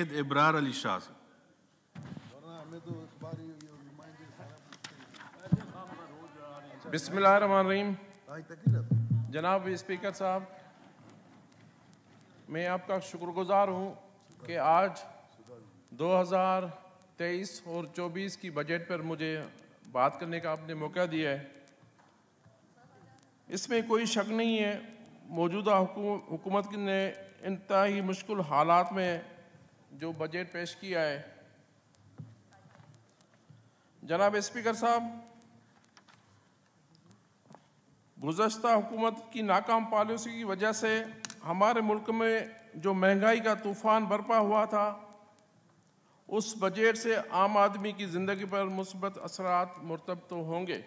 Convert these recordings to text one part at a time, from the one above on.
इब्रार बिस्मिल्लाहिर्रहमानिर्रहीम जनाब स्पीकर साहब मैं आपका शुक्रगुजार हूं कि आज 2023 और 24 की बजट पर मुझे बात करने का आपने मौका दिया है इसमें कोई शक नहीं है मौजूदा हुकूमत ने इंतहाई मुश्किल हालात में जो बजट पेश किया है जनाब स्पीकर साहब गुजशत हुकूमत की नाकाम पॉलिसी की वजह से हमारे मुल्क में जो महंगाई का तूफ़ान बरपा हुआ था उस बजट से आम आदमी की ज़िंदगी पर मुस्बत असरात मरतब तो होंगे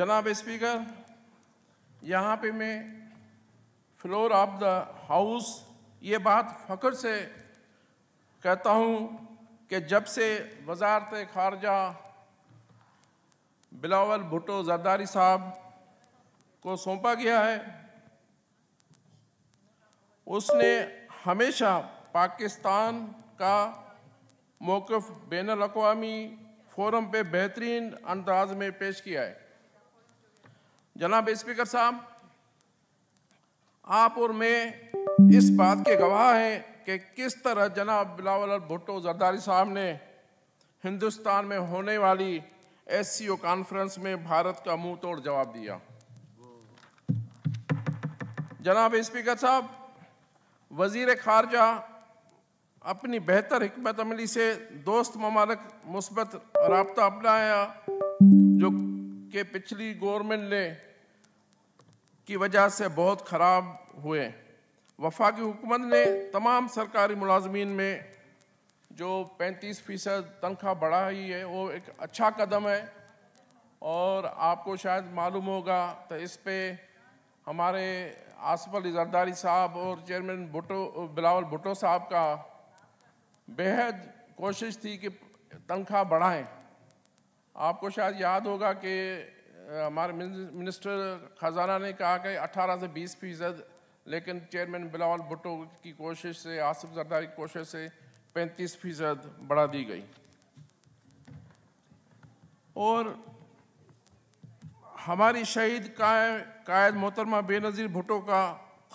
जनाब स्पीकर यहाँ पे मैं फ्लोर ऑफ द हाउस ये बात फ़ख्र से कहता हूँ कि जब से वजारत खारजा बिलावल भुटो जरदारी साहब को सौंपा गया है उसने हमेशा पाकिस्तान का मौक़ बैन अवी फोरम पे बेहतरीन अंदाज में पेश किया है जनाब स्पीकर साहब आप और मैं इस बात के गवाह हैं कि किस तरह जनाब बिलावल भुट्टो जरदारी साहब ने हिंदुस्तान में होने वाली एस कॉन्फ्रेंस में भारत का मुंह तोड़ जवाब दिया जनाब स्पीकर साहब वजीर खारजा अपनी बेहतर हमत अमली से दोस्त ममालक मुस्बत रबता अपनाया जो कि पिछली गवर्नमेंट ने की वजह से बहुत ख़राब हुए वफाकी हुकूमत ने तमाम सरकारी मुलाजमीन में जो 35 फ़ीसद तनख्वाह बढ़ाई है वो एक अच्छा कदम है और आपको शायद मालूम होगा तो इस पर हमारे आसफ अली जरदारी साहब और चेयरमैन भुटो बिलावल भुटो साहब का बेहद कोशिश थी कि तनख्वाह बढ़ाएं आपको शायद याद होगा कि हमारे मिनिस्टर खजाना ने कहा कि 18 से 20 फीसद लेकिन चेयरमैन बिलावल भुट्टो की कोशिश से आसिफ जरदारी की कोशिश से 35 फीसद बढ़ा दी गई और हमारी शहीद कायद कायद मोहतरमा बेनज़ीर भुटो का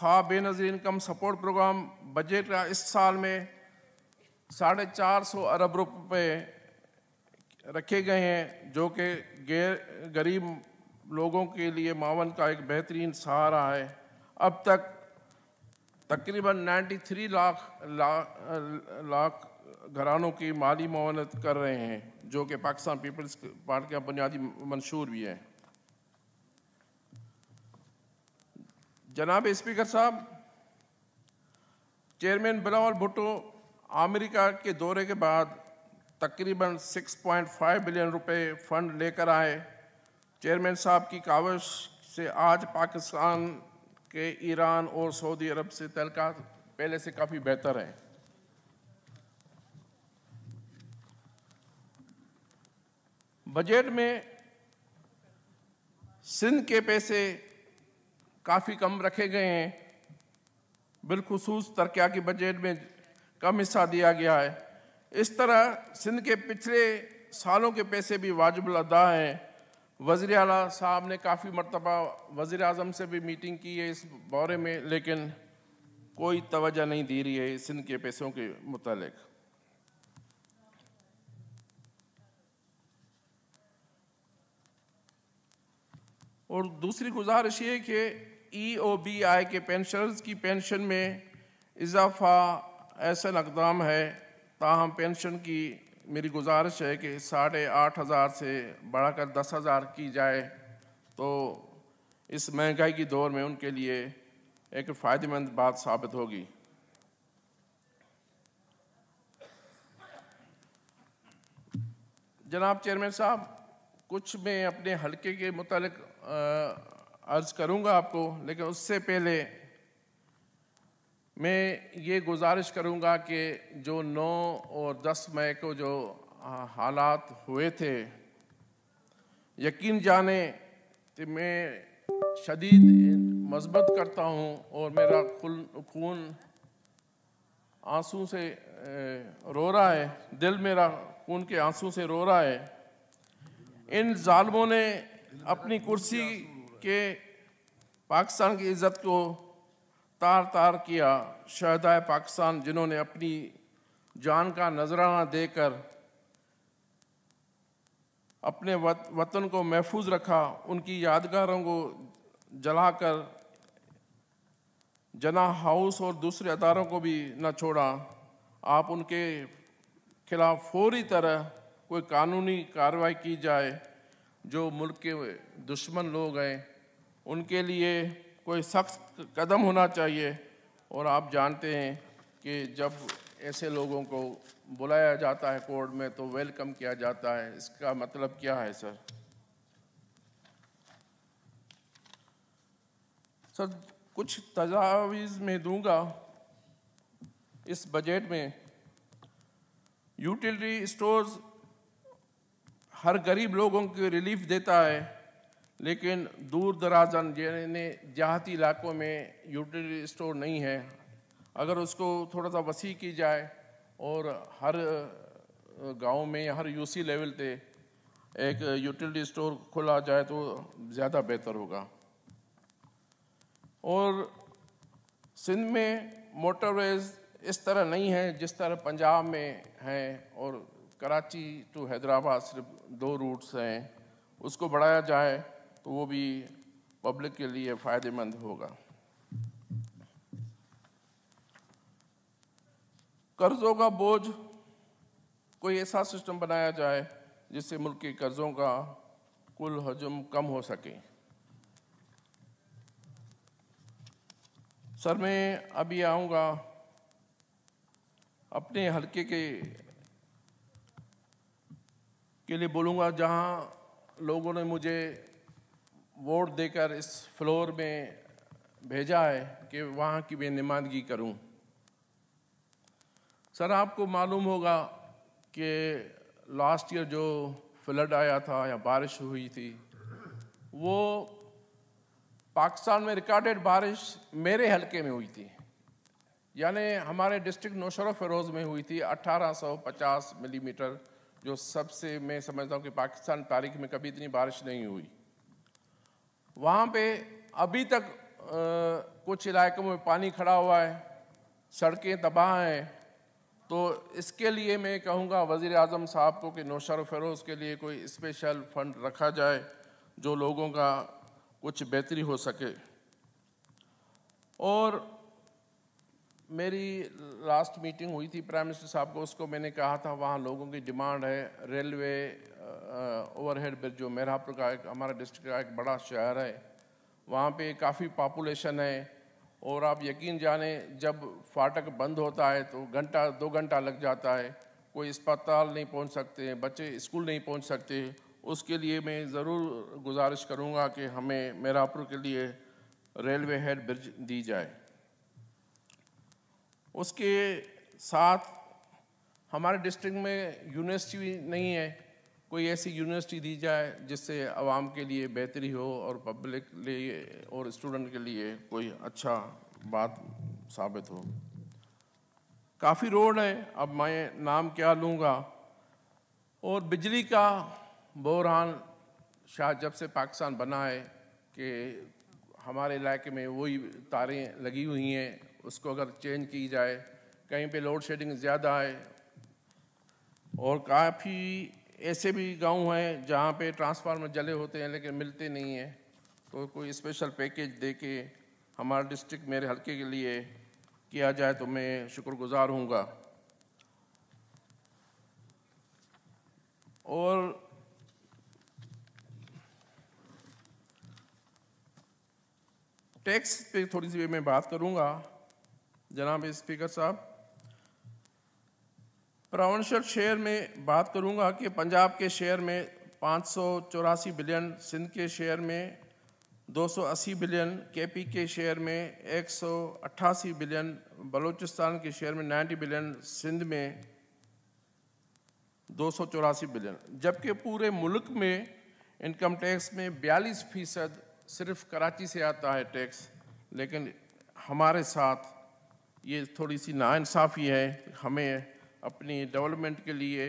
खा Benazir income support programme budget का इस साल में साढ़े चार सौ अरब रुपये रखे गए हैं जो कि गैर गरीब लोगों के लिए मावन का एक बेहतरीन सहारा है अब तक तकरीबन 93 लाख लाख घरानों की माली मावनत कर रहे हैं जो कि पाकिस्तान पीपल्स पार्टी का बुनियादी मंशूर भी है जनाब स्पीकर साहब चेयरमैन बिलावल भुट्टो अमेरिका के दौरे के बाद तकरीबन 6.5 बिलियन रुपए फंड लेकर आए चेयरमैन साहब की कावश से आज पाकिस्तान के ईरान और सऊदी अरब से तलका पहले से काफ़ी बेहतर है बजट में सिंध के पैसे काफ़ी कम रखे गए हैं बिलखसूस तरक्या की बजट में कम हिस्सा दिया गया है इस तरह सिंध के पिछले सालों के पैसे भी वाजिबल अदा हैं वज़र अला साहब ने काफ़ी मरतबा वज़र अजम से भी मीटिंग की है इस बारे में लेकिन कोई तवज्जो नहीं दे रही है सिंध के पैसों के मुतलक और दूसरी गुजारिश ये कि ई ओ बी आई के पेंशनर्स की पेंशन में इजाफा ऐसा इकदाम है ताहम पेंशन की मेरी गुजारिश है कि साढ़े आठ हज़ार से बढ़ाकर दस हज़ार की जाए तो इस महंगाई की दौर में उनके लिए एक फ़ायदेमंद बात साबित होगी जनाब चेयरमैन साहब कुछ मैं अपने हलके के मुतल अर्ज़ करूंगा आपको लेकिन उससे पहले मैं ये गुजारिश करूंगा कि जो 9 और 10 मई को जो हालात हुए थे यकीन जाने कि मैं शदीद मजबत करता हूं और मेरा खून आंसू से रो रहा है दिल मेरा खून के आंसू से रो रहा है इन ालमों ने अपनी कुर्सी के पाकिस्तान की इज़्ज़त को तार तार किया शहदाय पाकिस्तान जिन्होंने अपनी जान का नजराना देकर अपने वतन को महफूज रखा उनकी यादगारों को जलाकर जना हाउस और दूसरे अदारों को भी न छोड़ा आप उनके खिलाफ फौरी तरह कोई कानूनी कार्रवाई की जाए जो मुल्क के दुश्मन लोग हैं उनके लिए कोई सख्त कदम होना चाहिए और आप जानते हैं कि जब ऐसे लोगों को बुलाया जाता है कोर्ट में तो वेलकम किया जाता है इसका मतलब क्या है सर सर कुछ तजावीज़ में दूंगा इस बजट में यूटिलिटी स्टोर्स हर गरीब लोगों को रिलीफ देता है लेकिन दूर दराज यानी देहाती इलाकों में यूटिलिटी स्टोर नहीं है अगर उसको थोड़ा सा वसी की जाए और हर गांव में हर यूसी लेवल पे एक यूटिलिटी स्टोर खोला जाए तो ज़्यादा बेहतर होगा और सिंध में मोटरवेज इस तरह नहीं है जिस तरह पंजाब में हैं और कराची टू हैदराबाद सिर्फ दो रूट्स हैं उसको बढ़ाया जाए तो वो भी पब्लिक के लिए फ़ायदेमंद होगा कर्ज़ों का बोझ कोई ऐसा सिस्टम बनाया जाए जिससे मुल्क के कर्ज़ों का कुल हजम कम हो सके सर मैं अभी आऊंगा अपने हलके के के लिए बोलूँगा जहाँ लोगों ने मुझे वोट देकर इस फ्लोर में भेजा है कि वहाँ की मैं नुमाइंदगी करूँ सर आपको मालूम होगा कि लास्ट ईयर जो फ्लड आया था या बारिश हुई थी वो पाकिस्तान में रिकॉर्डेड बारिश मेरे हलके में हुई थी यानी हमारे डिस्ट्रिक्ट नौशर फरोज़ में हुई थी 1850 मिलीमीटर जो सबसे मैं समझता हूँ कि पाकिस्तान तारीख में कभी इतनी बारिश नहीं हुई वहाँ पे अभी तक आ, कुछ इलाकों में पानी खड़ा हुआ है सड़कें तबाह हैं तो इसके लिए मैं कहूँगा वज़ी अजम साहब को कि नौशर फरोज़ के लिए कोई स्पेशल फ़ंड रखा जाए जो लोगों का कुछ बेहतरी हो सके और मेरी लास्ट मीटिंग हुई थी प्राइम मिनिस्टर साहब को उसको मैंने कहा था वहाँ लोगों की डिमांड है रेलवे ओवरहेड ब्रिज जो मेहरापुर का एक हमारा डिस्ट्रिक्ट का एक बड़ा शहर है वहाँ पे काफ़ी पॉपुलेशन है और आप यकीन जाने जब फाटक बंद होता है तो घंटा दो घंटा लग जाता है कोई अस्पताल नहीं पहुँच सकते बच्चे स्कूल नहीं पहुँच सकते उसके लिए मैं ज़रूर गुजारिश करूँगा कि हमें मेरापुर के लिए रेलवे हेड ब्रिज दी जाए उसके साथ हमारे डिस्ट्रिक्ट में यूनिवर्सिटी नहीं है कोई ऐसी यूनिवर्सिटी दी जाए जिससे आवाम के लिए बेहतरी हो और पब्लिक लिए और स्टूडेंट के लिए कोई अच्छा बात साबित हो काफ़ी रोड है अब मैं नाम क्या लूँगा और बिजली का बहरान शायद जब से पाकिस्तान बना है कि हमारे इलाके में वही तारें लगी हुई हैं उसको अगर चेंज की जाए कहीं पे लोड शेडिंग ज़्यादा है और काफ़ी ऐसे भी गांव हैं जहाँ पे ट्रांसफार्मर जले होते हैं लेकिन मिलते नहीं हैं तो कोई स्पेशल पैकेज दे के हमारे डिस्ट्रिक्ट मेरे हल्के के लिए किया जाए तो मैं शुक्रगुजार हूँगा और टैक्स पे थोड़ी सी मैं बात करूँगा जनाब स्पीकर साहब प्रावणसर शेयर में बात करूंगा कि पंजाब के शेयर में पाँच बिलियन सिंध के शेयर में 280 बिलियन केपी के शेयर में एक बिलियन बलूचिस्तान के शेयर में 90 बिलियन सिंध में दो बिलियन जबकि पूरे मुल्क में इनकम टैक्स में 42 फीसद सिर्फ कराची से आता है टैक्स लेकिन हमारे साथ ये थोड़ी सी नाानसाफ़ी है हमें अपनी डेवलपमेंट के लिए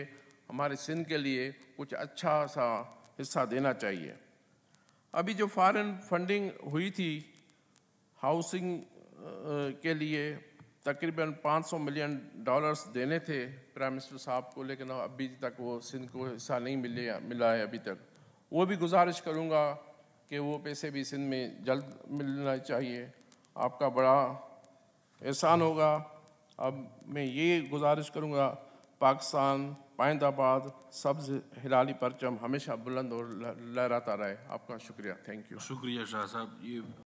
हमारे सिंध के लिए कुछ अच्छा सा हिस्सा देना चाहिए अभी जो फॉरेन फंडिंग हुई थी हाउसिंग के लिए तकरीबन 500 मिलियन डॉलर्स देने थे प्राइम मिनिस्टर साहब को लेकिन अभी तक वो सिंध को हिस्सा नहीं मिले मिला है अभी तक वो भी गुजारिश करूँगा कि वो पैसे भी सिंध में जल्द मिलना चाहिए आपका बड़ा एहसान होगा अब मैं ये गुजारिश करूँगा पाकिस्तान पाइंदाबाद सब्ज हिलाली परचम हमेशा बुलंद और लहराता रहे आपका शुक्रिया थैंक यू शुक्रिया शाह साहब ये